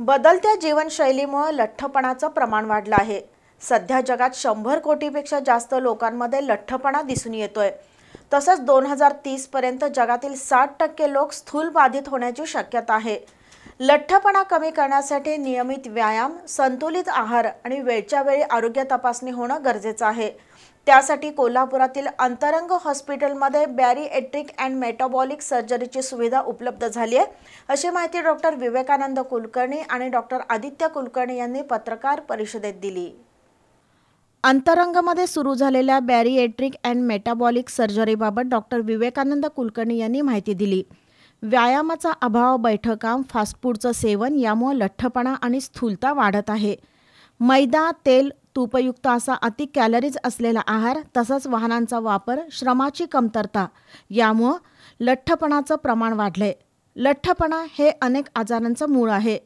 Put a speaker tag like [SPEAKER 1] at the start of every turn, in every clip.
[SPEAKER 1] बदलत्या जीवनशैलीमुळे लठ्ठपणाचं प्रमाण वाढलं आहे सध्या जगात शंभर कोटीपेक्षा जास्त लोकांमध्ये लठ्ठपणा दिसून येतोय तसंच दोन हजार तीसपर्यंत जगातील साठ टक्के लोक स्थूल बाधित होण्याची शक्यता आहे लठ्ठपणा कमी करण्यासाठी नियमित व्यायाम संतुलित आहार आणि वेळच्या वेळी आरोग्य तपासणी होणं गरजेचं आहे त्यासाठी कोल्हापुरातील अंतरंग हॉस्पिटलमध्ये बॅरीएट्रिक अँड मेटाबॉलिक सर्जरीची सुविधा उपलब्ध झाली आहे अशी माहिती डॉक्टर विवेकानंद कुलकर्णी आणि डॉक्टर आदित्य कुलकर्णी यांनी पत्रकार परिषदेत दिली अंतरंगमध्ये सुरू झालेल्या बॅरिएट्रिक अँड मेटाबॉलिक सर्जरीबाबत डॉक्टर विवेकानंद कुलकर्णी यांनी माहिती दिली व्यायामाचा अभाव बैठकाम फास्टफूडचं सेवन यामुळं लठ्ठपणा आणि स्थूलता वाढत आहे मैदा तेल तूपयुक्त असा अति कॅलरीज असलेला आहार तसंच वाहनांचा वापर श्रमाची कमतरता यामुळं लठ्ठपणाचं प्रमाण वाढलंय लठ्ठपणा हे अनेक आजारांचं मूळ आहे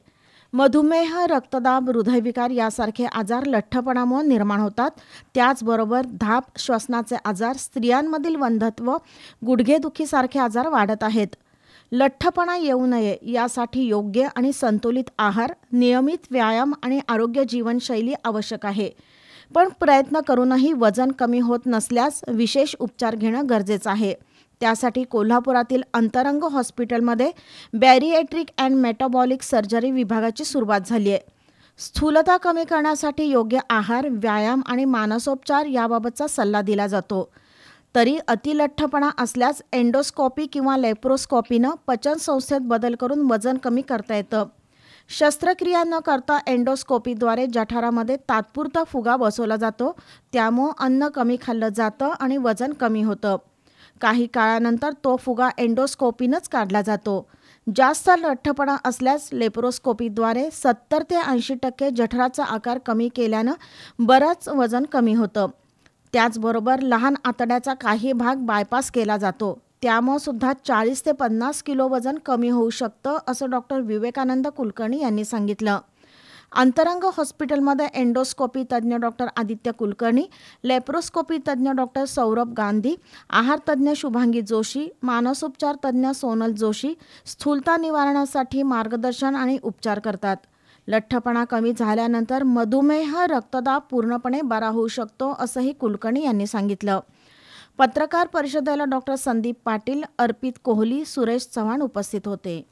[SPEAKER 1] मधुमेह रक्तदाब हृदयविकार यासारखे आजार लठ्ठपणामुळे निर्माण होतात त्याचबरोबर धाप श्वसनाचे आजार स्त्रियांमधील वंधत्व गुडघेदुखीसारखे आजार वाढत आहेत लठ्ठपणा येऊ नये यासाठी योग्य आणि संतुलित आहार नियमित व्यायाम आणि आरोग्य जीवनशैली आवश्यक आहे पण प्रयत्न करूनही वजन कमी होत नसल्यास विशेष उपचार घेणं गरजेचं आहे त्यासाठी कोल्हापुरातील अंतरंग हॉस्पिटलमध्ये बॅरिएट्रिक अँड मेटाबॉलिक सर्जरी विभागाची सुरुवात झाली आहे स्थूलता कमी करण्यासाठी योग्य आहार व्यायाम आणि मानसोपचार याबाबतचा सल्ला दिला जातो तरी अतिलठ्ठपणा असल्यास एन्डोस्कोपी किंवा लेप्रोस्कॉपीनं पचनसंस्थेत बदल करून वजन कमी करता येतं शस्त्रक्रिया न करता एंडोस्कोपीद्वारे जठारामध्ये तात्पुरता फुगा बसवला जातो त्यामुळं अन्न कमी खाल्लं जातं आणि वजन कमी होतं काही काळानंतर तो फुगा एंडोस्कोपीनंच काढला जातो जास्त लठ्ठपणा असल्यास लेप्रोस्कोपीद्वारे सत्तर ते ऐंशी टक्के जठराचा आकार कमी केल्यानं बरंच वजन कमी होतं त्याचबरोबर लहान आतड्याचा काही भाग बायपास केला जातो त्यामुळं सुद्धा चाळीस ते पन्नास किलो वजन कमी होऊ शकतं असं डॉक्टर विवेकानंद कुलकर्णी यांनी सांगितलं अंतरंग हॉस्पिटलमध्ये एंडोस्कोपी तज्ज्ञ डॉक्टर आदित्य कुलकर्णी लेप्रोस्कोपी तज्ज्ञ डॉक्टर सौरभ गांधी आहार तज्ज्ञ शुभांगी जोशी मानसोपचार तज्ज्ञ सोनल जोशी स्थूलता निवारणासाठी मार्गदर्शन आणि उपचार करतात लठ्ठपणा कमी झाल्यानंतर मधुमेह रक्तदाब पूर्णपणे बरा होऊ शकतो असंही कुलकर्णी यांनी सांगितलं पत्रकार परिषदेला डॉक्टर संदीप पाटील अर्पित कोहली सुरेश चव्हाण उपस्थित होते